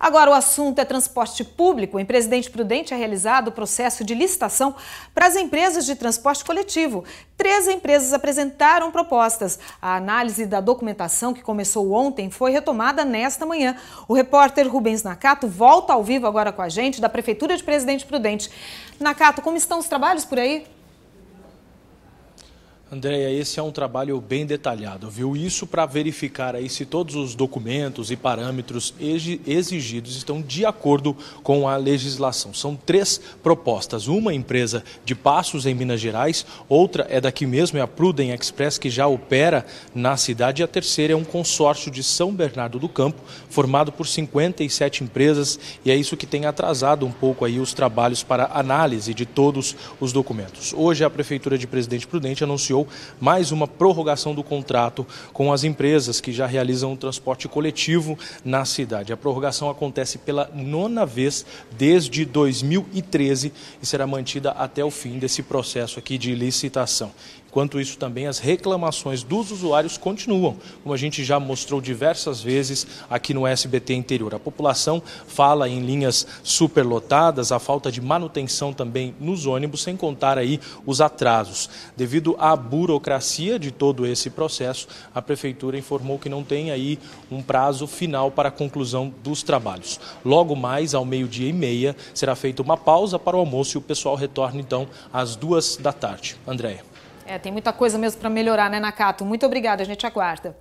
Agora o assunto é transporte público. Em Presidente Prudente é realizado o processo de licitação para as empresas de transporte coletivo. Três empresas apresentaram propostas. A análise da documentação que começou ontem foi retomada nesta manhã. O repórter Rubens Nakato volta ao vivo agora com a gente da Prefeitura de Presidente Prudente. Nakato, como estão os trabalhos por aí? Andréia, esse é um trabalho bem detalhado, viu? Isso para verificar aí se todos os documentos e parâmetros exigidos estão de acordo com a legislação. São três propostas. Uma empresa de Passos, em Minas Gerais, outra é daqui mesmo, é a Pruden Express, que já opera na cidade, e a terceira é um consórcio de São Bernardo do Campo, formado por 57 empresas, e é isso que tem atrasado um pouco aí os trabalhos para análise de todos os documentos. Hoje, a Prefeitura de Presidente Prudente anunciou anunciou mais uma prorrogação do contrato com as empresas que já realizam o transporte coletivo na cidade. A prorrogação acontece pela nona vez desde 2013 e será mantida até o fim desse processo aqui de licitação. Quanto isso também, as reclamações dos usuários continuam, como a gente já mostrou diversas vezes aqui no SBT Interior. A população fala em linhas superlotadas, a falta de manutenção também nos ônibus, sem contar aí os atrasos. Devido à burocracia de todo esse processo, a prefeitura informou que não tem aí um prazo final para a conclusão dos trabalhos. Logo mais, ao meio-dia e meia, será feita uma pausa para o almoço e o pessoal retorna então às duas da tarde. Andréia. É, tem muita coisa mesmo para melhorar, né, Nakato? Muito obrigada, a gente aguarda.